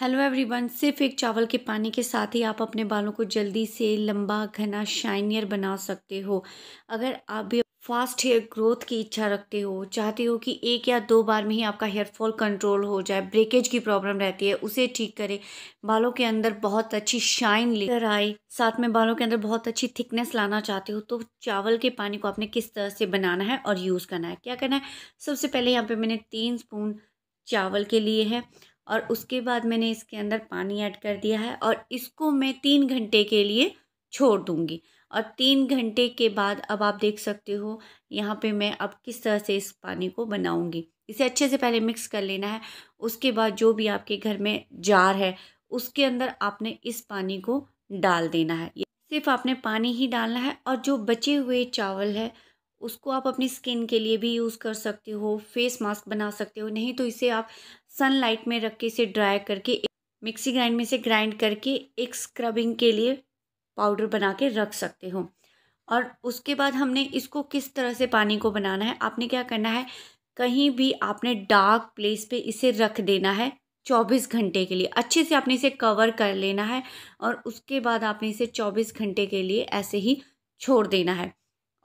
hello everyone सिर्फ एक चावल के पानी के साथ ही आप अपने बालों को जल्दी से लंबा घना शाइनियर बना सकते हो अगर आप भी फास्ट हेयर ग्रोथ की इच्छा रखते हो चाहते हो कि एक या दो बार में ही आपका हेयर फॉल कंट्रोल हो जाए ब्रेकेज की प्रॉब्लम रहती है उसे ठीक करें बालों के अंदर बहुत अच्छी शाइन लेकर आए साथ में बालों के अंदर बहुत अच्छी थिकनेस लाना चाहते हो तो चावल के पानी को आपने किस तरह से बनाना है और यूज़ करना है क्या करना है सबसे पहले यहाँ पर मैंने तीन स्पून चावल के लिए है और उसके बाद मैंने इसके अंदर पानी ऐड कर दिया है और इसको मैं तीन घंटे के लिए छोड़ दूँगी और तीन घंटे के बाद अब आप देख सकते हो यहाँ पे मैं अब किस तरह से इस पानी को बनाऊँगी इसे अच्छे से पहले मिक्स कर लेना है उसके बाद जो भी आपके घर में जार है उसके अंदर आपने इस पानी को डाल देना है सिर्फ आपने पानी ही डालना है और जो बचे हुए चावल है उसको आप अपनी स्किन के लिए भी यूज़ कर सकते हो फेस मास्क बना सकते हो नहीं तो इसे आप सनलाइट में रख के इसे ड्राई करके मिक्सी ग्राइंड में से ग्राइंड करके एक स्क्रबिंग के लिए पाउडर बना के रख सकते हो और उसके बाद हमने इसको किस तरह से पानी को बनाना है आपने क्या करना है कहीं भी आपने डार्क प्लेस पे इसे रख देना है चौबीस घंटे के लिए अच्छे से आपने इसे कवर कर लेना है और उसके बाद आपने इसे चौबीस घंटे के लिए ऐसे ही छोड़ देना है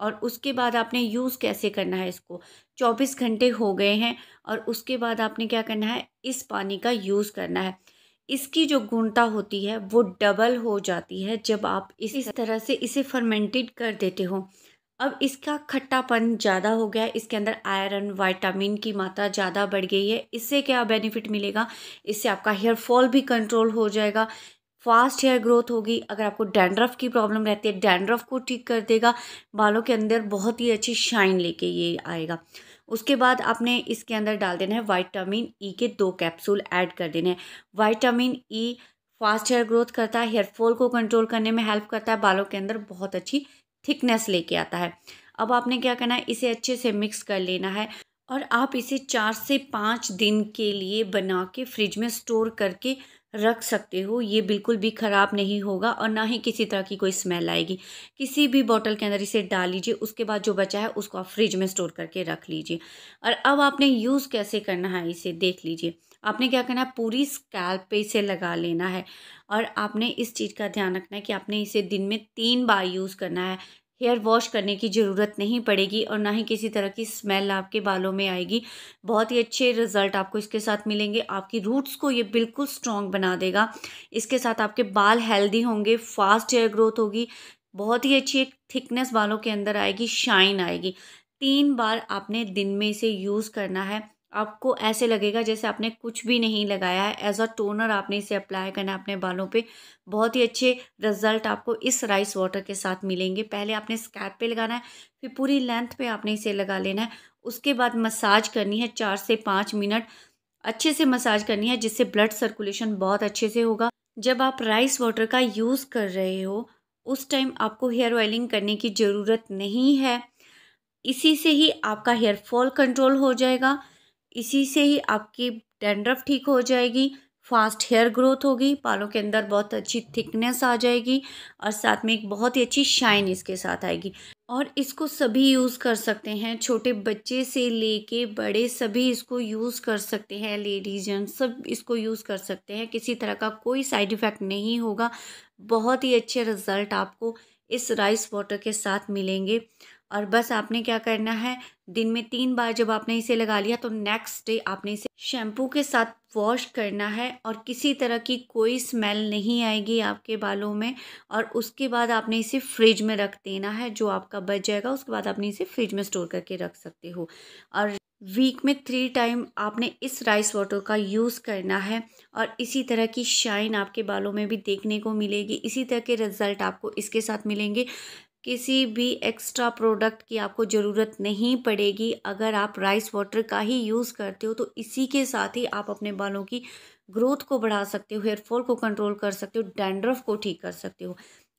और उसके बाद आपने यूज़ कैसे करना है इसको चौबीस घंटे हो गए हैं और उसके बाद आपने क्या करना है इस पानी का यूज़ करना है इसकी जो गुणता होती है वो डबल हो जाती है जब आप इस तरह से इसे फर्मेंटेड कर देते हो अब इसका खट्टापन ज़्यादा हो गया है इसके अंदर आयरन वाइटामिन की मात्रा ज़्यादा बढ़ गई है इससे क्या बेनिफिट मिलेगा इससे आपका हेयर फॉल भी कंट्रोल हो जाएगा फास्ट हेयर ग्रोथ होगी अगर आपको डैंड्रफ की प्रॉब्लम रहती है डैंड्रफ को ठीक कर देगा बालों के अंदर बहुत ही अच्छी शाइन लेके ये आएगा उसके बाद आपने इसके अंदर डाल देना है वाइटामिन ई e के दो कैप्सूल ऐड कर देने हैं vitamin E e fast hair growth करता है हेयर फॉल को कंट्रोल करने में हेल्प करता है बालों के अंदर बहुत अच्छी थिकनेस लेके आता है अब आपने क्या करना है इसे अच्छे से मिक्स कर लेना है और आप इसे चार से पाँच दिन के लिए बना के फ्रिज में स्टोर करके रख सकते हो ये बिल्कुल भी ख़राब नहीं होगा और ना ही किसी तरह की कोई स्मेल आएगी किसी भी बोतल के अंदर इसे डाल लीजिए उसके बाद जो बचा है उसको आप फ्रिज में स्टोर करके रख लीजिए और अब आपने यूज़ कैसे करना है इसे देख लीजिए आपने क्या करना है पूरी स्कैल्प पे इसे लगा लेना है और आपने इस चीज़ का ध्यान रखना है कि आपने इसे दिन में तीन बार यूज़ करना है हेयर वॉश करने की ज़रूरत नहीं पड़ेगी और ना ही किसी तरह की स्मेल आपके बालों में आएगी बहुत ही अच्छे रिजल्ट आपको इसके साथ मिलेंगे आपकी रूट्स को ये बिल्कुल स्ट्रॉन्ग बना देगा इसके साथ आपके बाल हेल्दी होंगे फास्ट हेयर ग्रोथ होगी बहुत ही अच्छी एक थिकनेस बालों के अंदर आएगी शाइन आएगी तीन बार आपने दिन में इसे यूज़ करना है आपको ऐसे लगेगा जैसे आपने कुछ भी नहीं लगाया है एज अ टोनर आपने इसे अप्लाई करना है अपने बालों पे बहुत ही अच्छे रिजल्ट आपको इस राइस वाटर के साथ मिलेंगे पहले आपने स्कैप पे लगाना है फिर पूरी लेंथ पे आपने इसे लगा लेना है उसके बाद मसाज करनी है चार से पाँच मिनट अच्छे से मसाज करनी है जिससे ब्लड सर्कुलेशन बहुत अच्छे से होगा जब आप राइस वाटर का यूज़ कर रहे हो उस टाइम आपको हेयर ऑयलिंग करने की ज़रूरत नहीं है इसी से ही आपका हेयर फॉल कंट्रोल हो जाएगा इसी से ही आपकी डेंड्रफ ठीक हो जाएगी फास्ट हेयर ग्रोथ होगी बालों के अंदर बहुत अच्छी थिकनेस आ जाएगी और साथ में एक बहुत ही अच्छी शाइन इसके साथ आएगी और इसको सभी यूज़ कर सकते हैं छोटे बच्चे से लेके बड़े सभी इसको यूज़ कर सकते हैं लेडीज जेंट्स सब इसको यूज़ कर सकते हैं किसी तरह का कोई साइड इफ़ेक्ट नहीं होगा बहुत ही अच्छे रिज़ल्ट आपको इस राइस वाटर के साथ मिलेंगे और बस आपने क्या करना है दिन में तीन बार जब आपने इसे लगा लिया तो नेक्स्ट डे आपने इसे शैम्पू के साथ वॉश करना है और किसी तरह की कोई स्मेल नहीं आएगी आपके बालों में और उसके बाद आपने इसे फ्रिज में रख देना है जो आपका बच जाएगा उसके बाद आपने इसे फ्रिज में स्टोर करके रख सकते हो और वीक में थ्री टाइम आपने इस राइस वाटर का यूज़ करना है और इसी तरह की शाइन आपके बालों में भी देखने को मिलेगी इसी तरह के रिज़ल्ट आपको इसके साथ मिलेंगे किसी भी एक्स्ट्रा प्रोडक्ट की आपको ज़रूरत नहीं पड़ेगी अगर आप राइस वाटर का ही यूज़ करते हो तो इसी के साथ ही आप अपने बालों की ग्रोथ को बढ़ा सकते हो हेयरफॉल को कंट्रोल कर सकते हो डैंड्रफ को ठीक कर सकते हो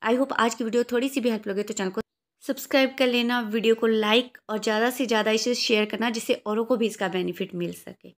आई होप आज की वीडियो थोड़ी सी भी हेल्प लगे तो चैनल को सब्सक्राइब कर लेना वीडियो को लाइक और ज़्यादा से ज़्यादा इसे शेयर करना जिससे औरों को भी इसका बेनिफिट मिल सके